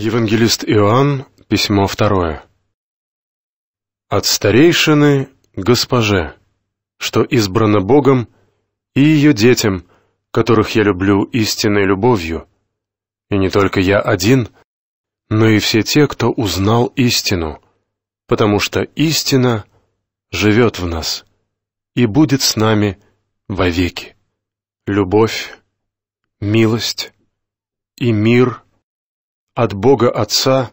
Евангелист Иоанн, письмо второе. «От старейшины госпоже, что избрана Богом, и ее детям, которых я люблю истинной любовью, и не только я один, но и все те, кто узнал истину, потому что истина живет в нас и будет с нами вовеки. Любовь, милость и мир — от Бога Отца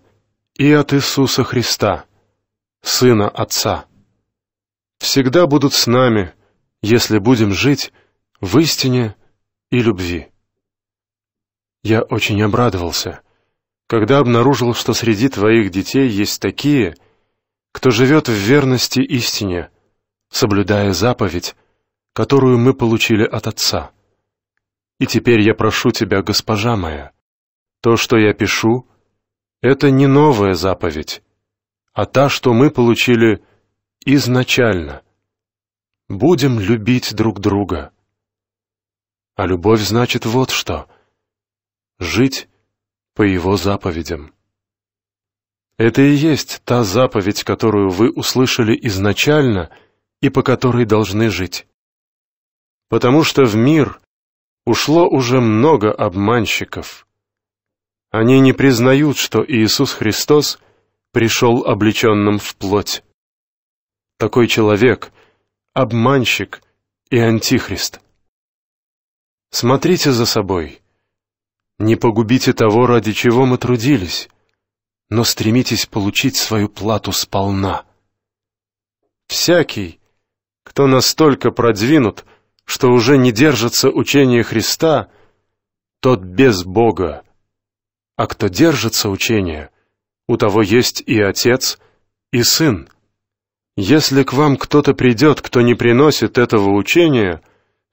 и от Иисуса Христа, Сына Отца. Всегда будут с нами, если будем жить в истине и любви. Я очень обрадовался, когда обнаружил, что среди твоих детей есть такие, кто живет в верности истине, соблюдая заповедь, которую мы получили от Отца. И теперь я прошу тебя, госпожа моя, — то, что я пишу, это не новая заповедь, а та, что мы получили изначально. Будем любить друг друга. А любовь значит вот что — жить по его заповедям. Это и есть та заповедь, которую вы услышали изначально и по которой должны жить. Потому что в мир ушло уже много обманщиков — они не признают, что Иисус Христос пришел облеченным в плоть. Такой человек — обманщик и антихрист. Смотрите за собой. Не погубите того, ради чего мы трудились, но стремитесь получить свою плату сполна. Всякий, кто настолько продвинут, что уже не держится учения Христа, тот без Бога а кто держится учения, у того есть и Отец, и Сын. Если к вам кто-то придет, кто не приносит этого учения,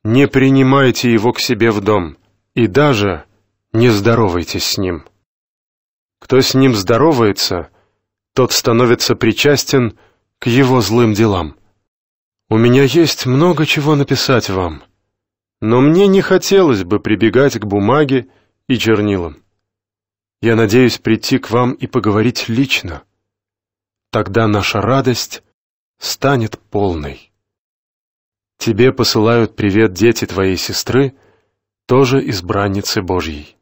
не принимайте его к себе в дом и даже не здоровайтесь с ним. Кто с ним здоровается, тот становится причастен к его злым делам. У меня есть много чего написать вам, но мне не хотелось бы прибегать к бумаге и чернилам. Я надеюсь прийти к вам и поговорить лично. Тогда наша радость станет полной. Тебе посылают привет дети твоей сестры, тоже избранницы Божьей.